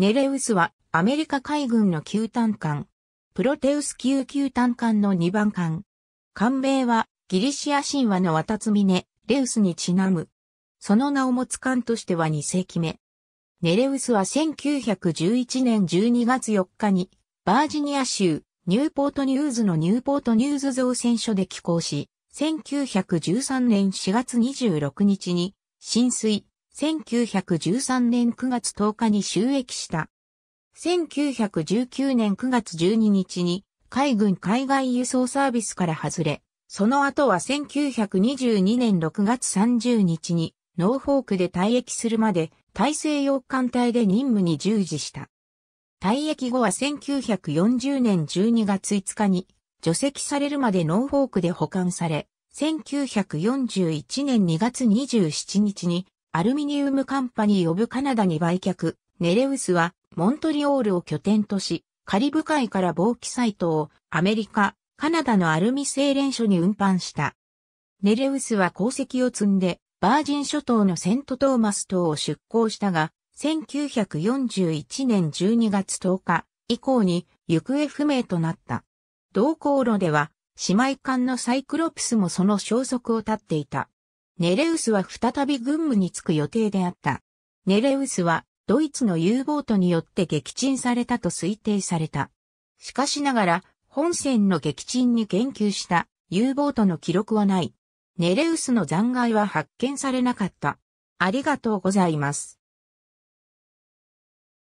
ネレウスはアメリカ海軍の旧艦艦。プロテウス級旧艦艦の2番艦。艦名はギリシア神話の渡タみネ、レウスにちなむ。その名を持つ艦としては2世紀目。ネレウスは1911年12月4日にバージニア州ニューポートニューズのニューポートニューズ造船所で寄港し、1913年4月26日に浸水、1913年9月10日に収益した。1919年9月12日に海軍海外輸送サービスから外れ、その後は1922年6月30日にノーフォークで退役するまで大西洋艦隊で任務に従事した。退役後は1940年12月5日に除籍されるまでノーフォークで保管され、1941年2月27日にアルミニウムカンパニー・オブ・カナダに売却、ネレウスは、モントリオールを拠点とし、カリブ海から貿易サイトをアメリカ、カナダのアルミ製錬所に運搬した。ネレウスは功績を積んで、バージン諸島のセントトーマス島を出港したが、1941年12月10日以降に行方不明となった。同航路では、姉妹艦のサイクロプスもその消息を絶っていた。ネレウスは再び軍務に就く予定であった。ネレウスはドイツの U ボートによって撃沈されたと推定された。しかしながら、本戦の撃沈に言及した U ボートの記録はない。ネレウスの残骸は発見されなかった。ありがとうございます。